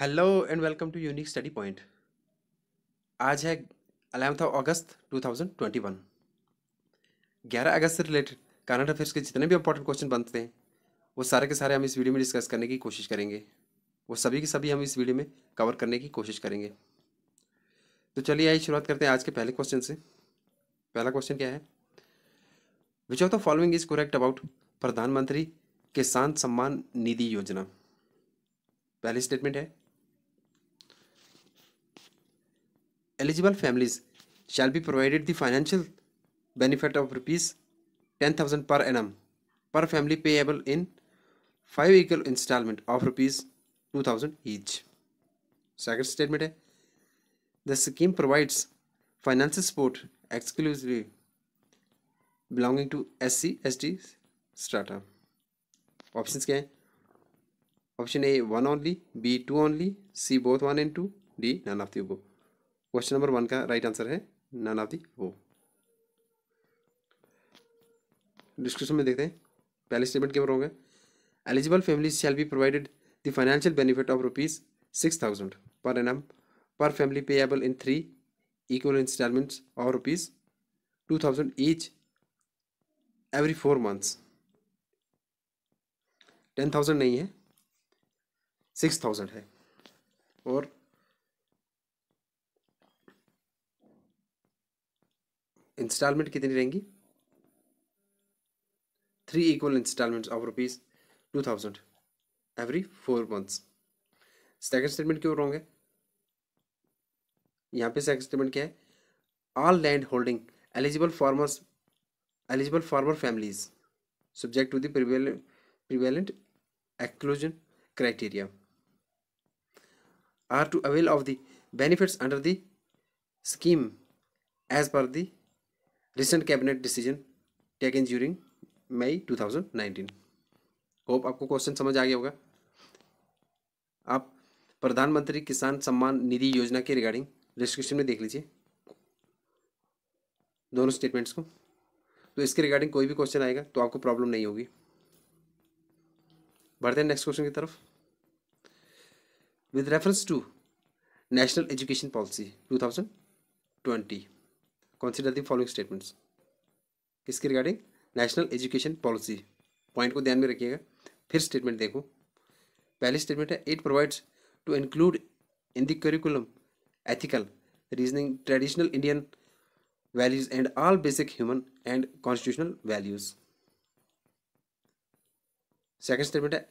Hello and welcome to unique study point आज है eleventh of अगस्त 2021 11 अगस्त से रिलेटेड करंट अफेयर्स के जितने भी इंपॉर्टेंट क्वेश्चन बनते हैं वो सारे के सारे हम इस वीडियो में डिस्कस करने की कोशिश करेंगे वो सभी के सभी हम इस वीडियो में कवर करने की कोशिश करेंगे तो चलिए आइए शुरुआत करते हैं आज के पहले क्वेश्चन से पहला क्वेश्चन क्या है which of the following is correct about Pradhanmantri Kisan सम्मान निधि योजना पहली स्टेटमेंट है eligible families shall be provided the financial benefit of rupees 10000 per annum per family payable in 5 equal installment of rupees 2000 each. Second statement The scheme provides financial support exclusively belonging to SC, ST strata. Options क्या Option A one only, B two only, C both one and two, D none of the above. Question number one का right answer है none of the वो description में देखते हैं पहले statement क्या होंगे eligible family shall be provided the financial benefit of rupees six thousand per an per family payable in three equal instalments और rupees two thousand each every four months ten thousand नहीं है six thousand है और instalment कितनी रहेंगी three equal instalment of rupees two thousand every four months second statement क्यों wrong है यहाँ पे सेकंड स्टेटमेंट क्या है all land holding eligible farmers eligible farmer families subject to prevalent prevalent exclusion criteria are to avail of the benefits under the scheme as per the recent cabinet decision taken during May nineteen hope आपको क्वेश्चन समझ आ गया होगा आप प्रधानमंत्री किसान सम्मान निधि योजना के रिगार्डिंग डिस्क्रिप्शन में देख लीजिए दोनों स्टेटमेंट्स को तो इसके रिगार्डिंग कोई भी क्वेश्चन आएगा तो आपको प्रॉब्लम नहीं होगी बढ़ते हैं नेक्स्ट क्वेश्चन की तरफ with reference to national education policy twenty consider the following statements किसके regarding national education policy point को ध्यान में रखिएगा फिर स्टेटमेंट देखो पहली स्टेटमेंट है it provides to include in the ethical reasoning traditional Indian values and all basic human and constitutional values second statement है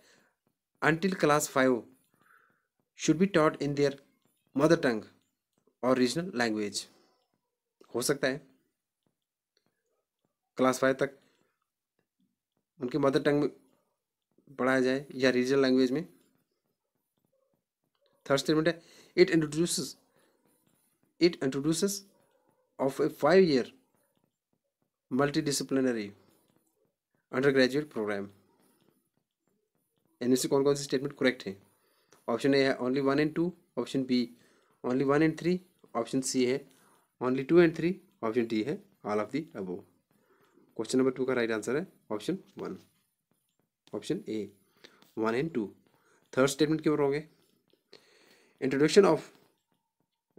until class five should be taught in their mother tongue और regional language हो सकता है class five तक उनके mother tongue में पढ़ाया जाए या रीजनल लैंग्वेज में थर्ड स्टेटमेंट है it introduce it introduce of a five year multidisciplinary undergraduate programme यानी से कौन कौन से स्टेटमेंट करेक्ट है ऑप्शन ए है only one and two option B only one and three option C है only two and three option D है all of the above question number two का राइट आंसर है option one option A one and two third statement क्यों होंगे introduction of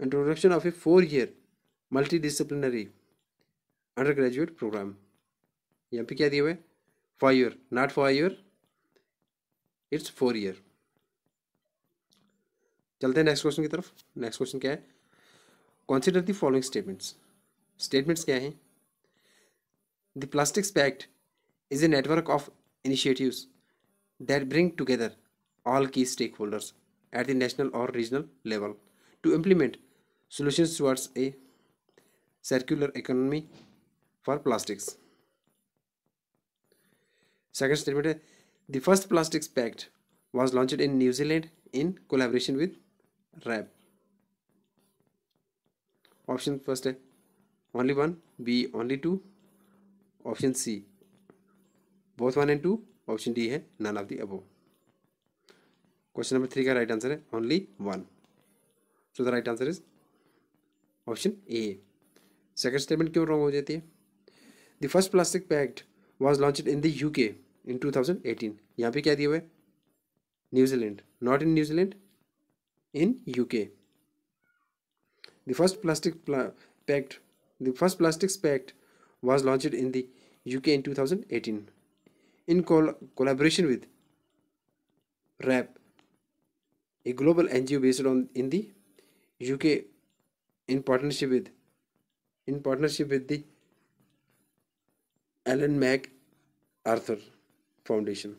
introduction of a four year multidisciplinary undergraduate programme यहाँ पे क्या दिए हुए five year not five year it's four year चलते हैं नेक्स्ट क्वेश्चन की तरफ नेक्स्ट क्वेश्चन क्या है consider the following statements statements kya hain the plastics pact is a network of initiatives that bring together all key stakeholders at the national or regional level to implement solutions towards a circular economy for plastics second statement the first plastics pact was launched in new zealand in collaboration with RAB option first है only one B only two option C both one and two option D है none of the above question number three का right answer है only one so the right answer is option A second statement क्यों wrong हो जाती है the first plastic pact was launch in the U K in two thousand eighteen यहाँ पे क्या दिया हुआ है New Zealand not in New Zealand in UK The first plastic pla pact, the first plastics pact was launched in the UK in 2018 in col collaboration with RAP, a global NGO based on in the UK in partnership with in partnership with the Alan Mac Arthur Foundation.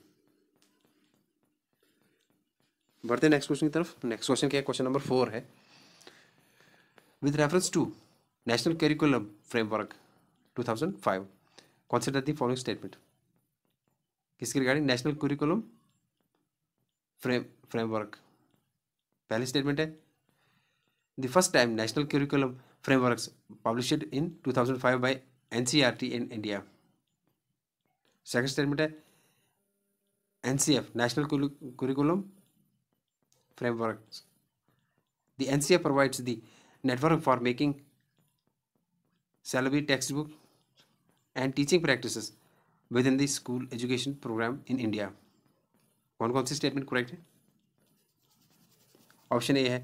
बढ़ते next question की तरफ next question क्या है question number four है with reference to National Curriculum Framework 2005. Consider the following statement. किसके regarding national curriculum Framework? Framework statement statement the first time National Curriculum frameworks published in 2005 by NCRT in India. Second statement है NCF National Curriculum Frameworks. The NCF provides the network for making salary textbook and teaching practices within the school education program in India. कौन कौन सी statement correct है option A है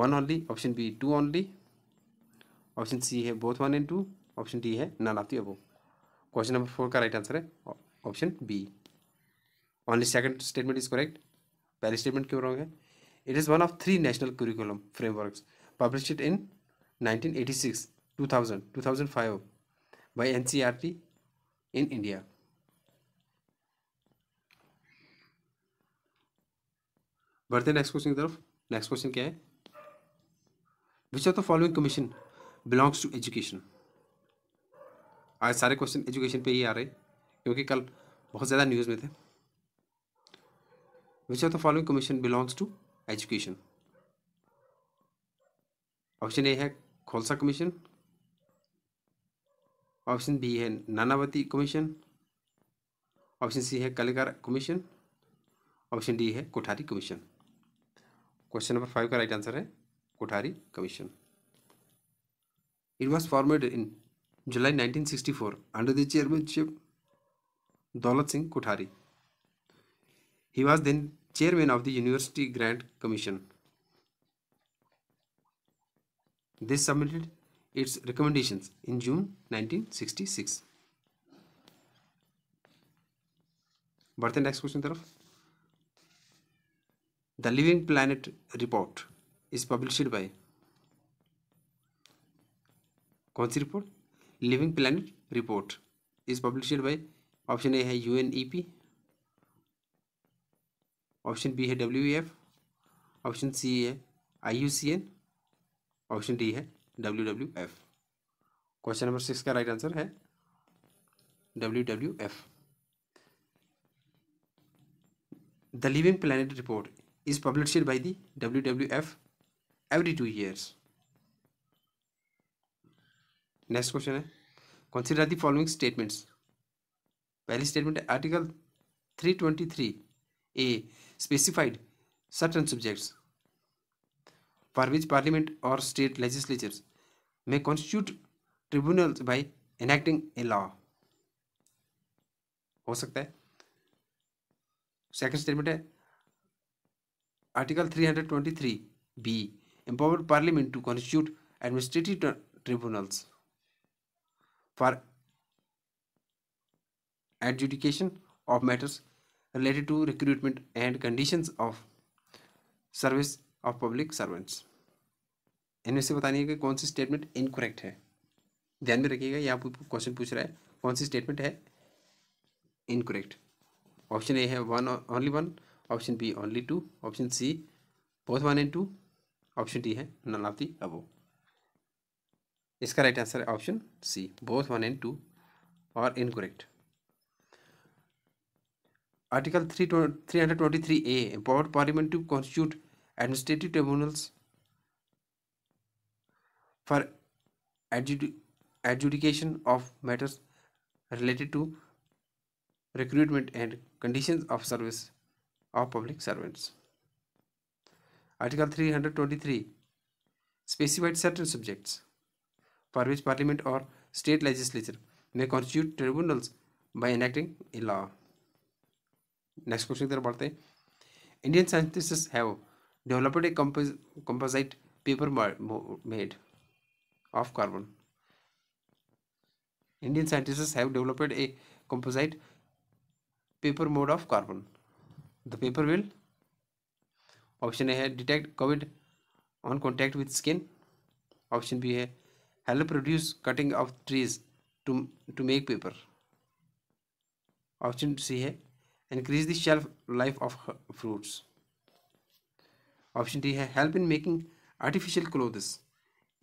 one only option B two only option C है both one and two option D है none of the above question number four का right answer है option B only second statement is correct पहली statement क्यों wrong है it is one of three national curriculum frameworks published it in 1986 2000 2005 by ncrt e in india बढ़ते हैं next question की तरफ next question क्या है which of the following commission belongs to education आज सारे क्वेश्चन एजुकेशन पे ही आ रहे क्योंकि कल बहुत ज़्यादा न्यूज़ में थे which of the following commission belongs to education option A है खोलसा कमीशन ऑप्शन बी है नानावती कमीशन ऑप्शन सी है कलेकार कमीशन ऑप्शन डी है Kothari commission question number five का राइट आंसर है Kothari commission it was formed in July 1964 under the chairmanship Daulat Singh Kothari he was then chairman of the university grant commission this submitted its recommendations in June 1966. But the next question taraf. The Living Planet Report is published by Kansi report? Living Planet Report is published by option A hai UNEP, option B hai option C IUCN, option D है W W F question number six का right answer है W W F the living planet report is publish by the W W F every two years next question है consider रहती following statements पहली statement है article three twenty three A specified certain subjects for which parliament और state legislatures में constitute tribunal by enacting a law हो सकता है second statement है article three hundred twenty three B empowered parliament to constitute administrative tribunals for adjudication of matters related to recruitment and condition of service of public servants इनमें से बतानी है कि कौन सी स्टेटमेंट इनकोरेक्ट है ध्यान में रखिएगा यहाँ क्वेश्चन पूछ रहा है कौन सी स्टेटमेंट है इनकोरेक्ट ऑप्शन ए है one only one option B only two option C both one and two option D है नन ऑफ दी अबो इसका राइट आंसर है option C both one and two और incorrect article three three hundred twenty three A power parliament to constitute administrative tribunals for adjudication of matters related to recruitment and conditions of service of public servants article 323 specified certain subjects for which parliament or state legislature may constitute tribunals by enacting a law next question की तरफ बढ़ते developed a compos composite paper made of carbon. Indian scientists have developed a composite paper mode of carbon. The paper will option A detect COVID on contact with skin. Option B help reduce cutting of trees to to make paper. Option C increase the shelf life of fruits. Option D है help in making artificial clothes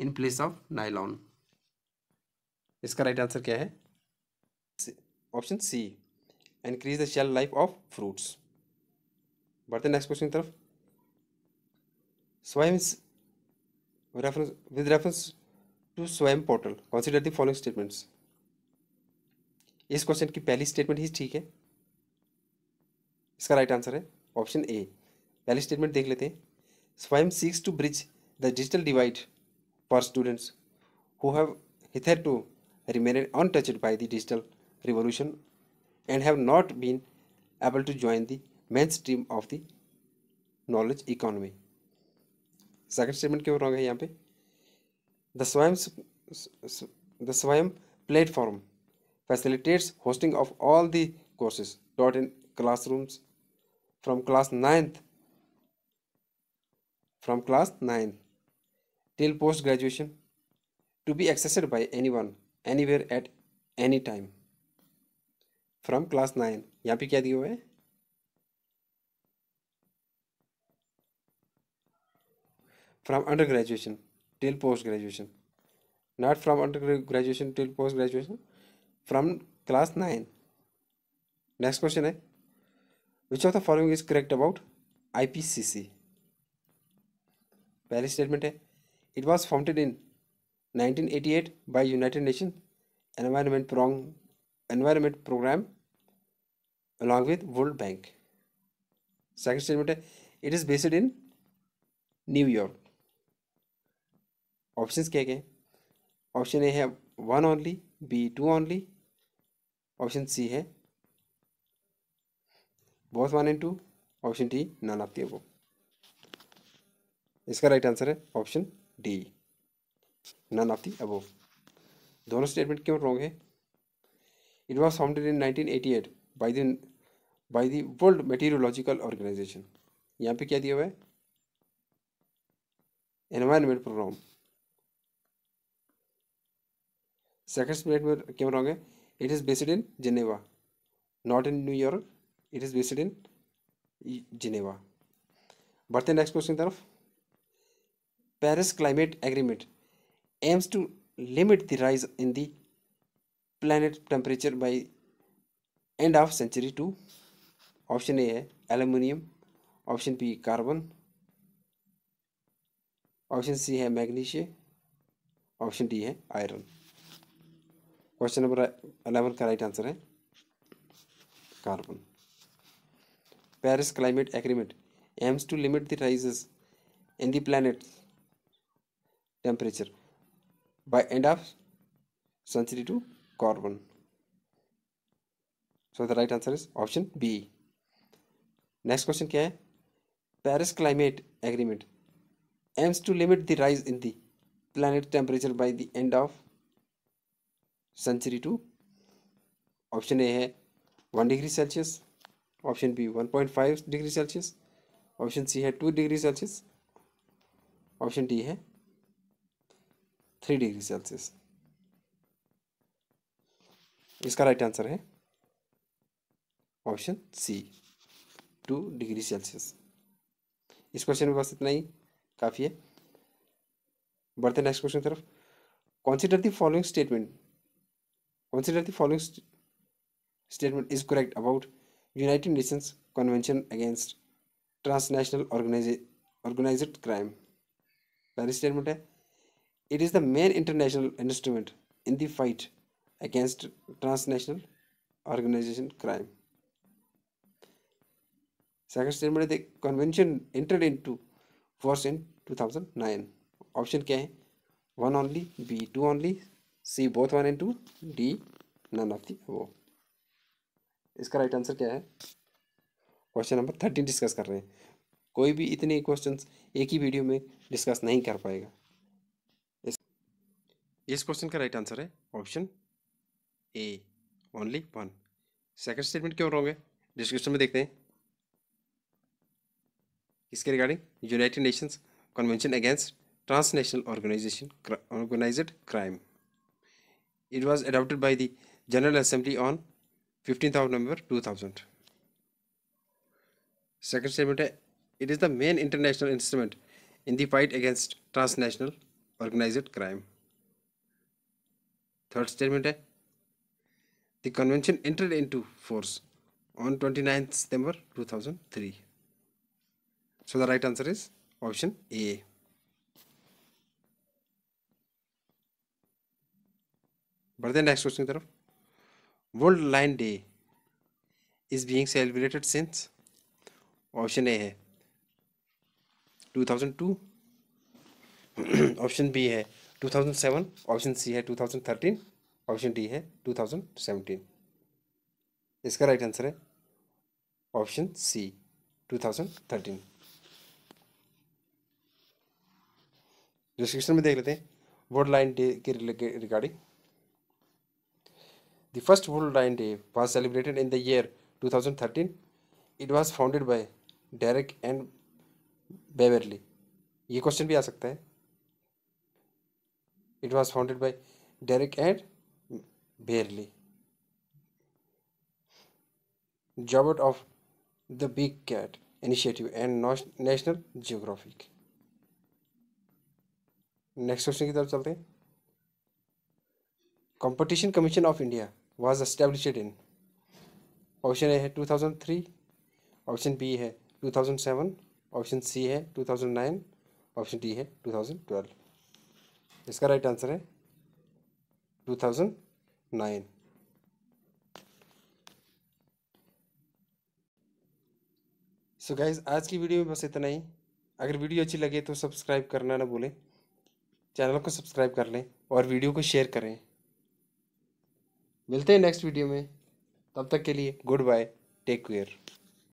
in place of nylon इसका right answer क्या है option C increase the shelf life of fruits बढ़ते हैं next question की तरफ Swayam reference with reference to Swayam portal consider the following statements इस question की पहली स्टेटमेंट ही ठीक है इसका राइट right आंसर है ऑप्शन ए पहली स्टेटमेंट देख लेते हैं Swim seeks to bridge the digital divide for students who have hitherto remained untouched by the digital revolution and have not been able to join the mainstream of the knowledge economy. Second statement, statement क्यों wrong है The पे the Swim platform facilitates hosting of all the courses taught in classrooms from class ninth from class 9 till post graduation to be accessed by anyone anywhere at any time from class 9 yahan pe kya diya hua hai from under graduation till post graduation not from under graduation till post graduation from class 9 next question hai which of the following is correct about IPCC पहली statement है it was founded in 1988 by United Nation environment prong environment program along with world bank second statement है it is based in New York option क्या क्या है option A है one only B two only option C है both one and two option D none of the इसका right answer है option D none of the above दोनों statement क्यों wrong है it was founded in 1988 by the by the world meteorological organization यहाँ पे क्या दिया हुआ है एनवायरमेंट प्रोग्राम सेकेंड स्टेटमेंट में क्यों रॉन्ग है it is based in Geneva not in New York it is based in Geneva बढ़ते नेक्स्ट क्वेश्चन की तरफ Paris climate agreement aims to limit the rise in the planet temperature by end of century to option A है aluminium option B carbon option C है magnesium option D है iron question number eleven का right answer है carbon Paris climate agreement aims to limit the rise in the planets temperature by end of century to carbon. So the right answer is option B. Next question kya hai paris climate agreement aims to limit the rise in the planet temperature by the end of century to option a hai 1 degree celsius option b 1.5 degree celsius option c hai 2 degree celsius option d hai three degree celsius इसका right answer है option C two degree celsius इस question में बस इतना ही काफ़ी है बढ़ते नेक्स्ट क्वेश्चन तरफ consider the following statement consider the following statement is correct about United Nations convention against transnational organize organize crime पहली स्टेटमेंट है It is the main international instrument in the fight against transnational organization crime. Second statement the convention entered into force in 2009. Option k one only b two only c both one and two d none of the above वो इसका right answer क्या है question number thirteen discuss कर रहे हैं कोई भी इतने क्वेश्चंस एक ही वीडियो में डिस्कस नहीं कर पाएगा इस क्वेश्चन का राइट आंसर है option A only one second statement क्यों रॉन्ग है डिस्क्रिप्शन में देखते हैं इसके regarding United Nations convention against transnational organization organize crime it was adopted by the general assembly on fifteen of November two thousand second statement है it is the main international instrument in दाइट against transnational organize crime third statement है the convention entered into force September two thousand 2003. So the right answer is option A बढ़ते next question की तरफ world lion day is being celebrated since option A है 2002 option B है 2007 option C है 2013 option D है 2017 इसका right answer है option C 2013 description में देख लेते हैं वर्ल्ड लाइन डे के regarding the first world lion day was celebrated in the year 2013 it was founded by Dereck and Beverly ये क्वेश्चन भी आ सकता है It was founded by Derek and Bailey. Jobot of the Big Cat Initiative and National Geographic. Next question की तरफ चलते हैं competition commission of India was established in option A है 2003 ऑप्शन बी है 2007 ऑप्शन सी है 2009 option D है 2012 इसका right answer है two thousand nine so guys आज की वीडियो में बस इतना ही अगर वीडियो अच्छी लगे तो सब्सक्राइब करना ना भूलें चैनल को सब्सक्राइब कर लें और वीडियो को शेयर करें मिलते हैं नेक्स्ट वीडियो में तब तक के लिए गुड बाय टेक केयर